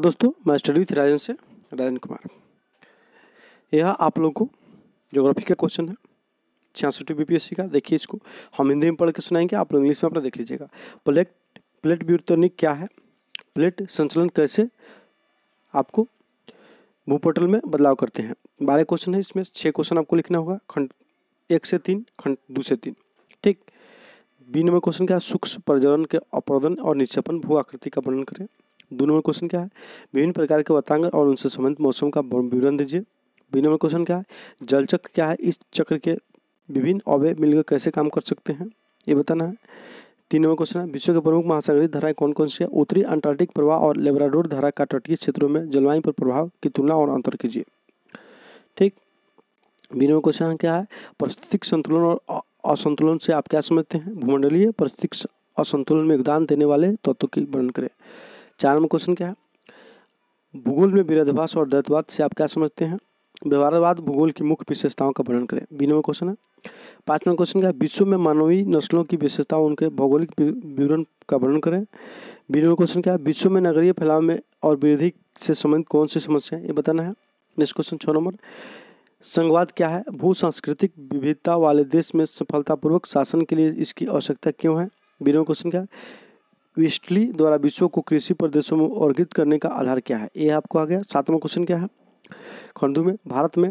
दोस्तों मैं study with राजन से राजन कुमार यह आप लोगों को ज्योग्राफी का क्वेश्चन है छियासठ बीपीएससी का देखिए इसको हम हिंदी में पढ़ के सुनाएंगे आप लोग इंग्लिश में अपना देख लीजिएगा प्लेट प्लेट व्यूतनिक क्या है प्लेट संचलन कैसे आपको भूपटल में बदलाव करते हैं बारह क्वेश्चन है इसमें छः क्वेश्चन आपको लिखना होगा खंड एक से तीन खंड दो से तीन ठीक बी नंबर क्वेश्चन क्या है सूक्ष्म प्रजनन के अपरदन और निक्षेपण भू आकृति का वर्णन करें दो नंबर क्वेश्चन क्या है विभिन्न प्रकार के वतांग और उनसे संबंधित मौसम का विवरण दीजिए बी नंबर क्वेश्चन क्या है जल चक्र क्या है इस चक्र के विभिन्न अवय मिलकर कैसे काम कर सकते हैं ये बताना है तीन नंबर क्वेश्चन है विश्व के प्रमुख महासागरीय धाराएं कौन कौन सी है उत्तरी अंटार्कटिक प्रवाह और लेबराडोर धारा का तटीय क्षेत्रों में जलवायु पर प्रभाव की तुलना और अंतर कीजिए ठीक बी नंबर क्वेश्चन क्या है परिस्थितिक संतुलन और असंतुलन से आप क्या समझते हैं भूमंडलीय परिस्थितिक असंतुलन में योगदान देने वाले तत्वों की वर्णन करें चार नंबर क्वेश्चन क्या है भूगोल में विरोधाभास और द्वैतवाद से आप क्या समझते हैं व्यवहारवाद भूगोल की मुख्य विशेषताओं का वर्णन करें बी नंबर क्वेश्चन है पाँच नंबर क्वेश्चन क्या है विश्व में मानवीय नस्लों की विशेषताओं उनके भौगोलिक विवरण का वर्णन करें बी नंबर क्वेश्चन क्या है विश्व में नगरीय फैलाव में और वृद्धि से संबंधित कौन सी समस्या ये बताना है नेक्स्ट क्वेश्चन छः नंबर संघवाद क्या है भू सांस्कृतिक विविधता वाले देश में सफलतापूर्वक शासन के लिए इसकी आवश्यकता क्यों है बीनवा क्वेश्चन क्या है वेस्टली द्वारा विश्व को कृषि प्रदेशों में वर्गित करने का आधार क्या है ये आपको आ गया सातवां क्वेश्चन क्या है खंड में भारत में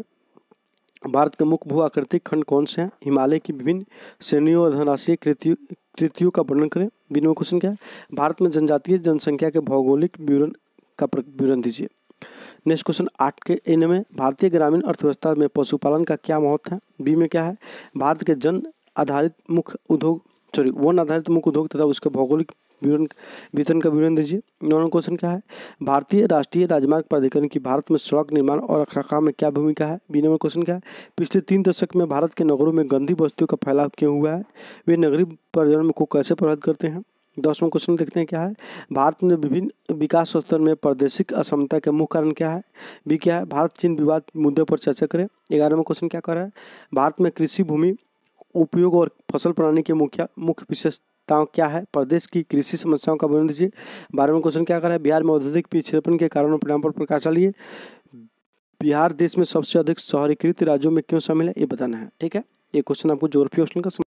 भारत के मुख्य भू आकृतिक खंड कौन से हैं हिमालय की विभिन्न श्रेणियों और धनराशीय कृतियों कृतियों का वर्णन करें बीनवा क्वेश्चन क्या है भारत में जनजातीय जनसंख्या के भौगोलिक विवरण का विवरण दीजिए नेक्स्ट क्वेश्चन आठ के एन में भारतीय ग्रामीण अर्थव्यवस्था में पशुपालन का क्या महत्व है बी में क्या है भारत के जन आधारित मुख्य उद्योग सॉरी वन आधारित मुख्य उद्योग तथा उसके भौगोलिक विवरण वेतन का विवरण दीजिए नौवा क्वेश्चन क्या है भारतीय राष्ट्रीय राजमार्ग प्राधिकरण की भारत में सड़क निर्माण और रखरखाव में क्या भूमिका है बी नंबर क्वेश्चन क्या है पिछले तीन दशक में भारत के नगरों में गंदी वस्तुओं का फैलाव क्यों हुआ है वे नगरीय पर्यावरण को कैसे प्रभावित करते हैं दसवां क्वेश्चन देखते हैं क्या है भारत में विभिन्न विकास स्तर में प्रादेशिक असमता के मुख्य कारण क्या है बी क्या है भारत चीन विवाद मुद्दे पर चर्चा करें ग्यारहवा क्वेश्चन क्या कर रहा है भारत में कृषि भूमि उपयोग और फसल प्रणाली के मुख्य मुख्य विशेष आवश्यकताओं क्या है प्रदेश की कृषि समस्याओं का वर्णन दीजिए बारहवें क्वेश्चन क्या करा है बिहार में औद्योगिक पिछड़ेपन के कारण परिणाम पर प्रकाश डालिए बिहार देश में सबसे अधिक शहरीकृत राज्यों में क्यों शामिल है ये बताना है ठीक है ये क्वेश्चन आपको जोग्राफी ऑप्शन का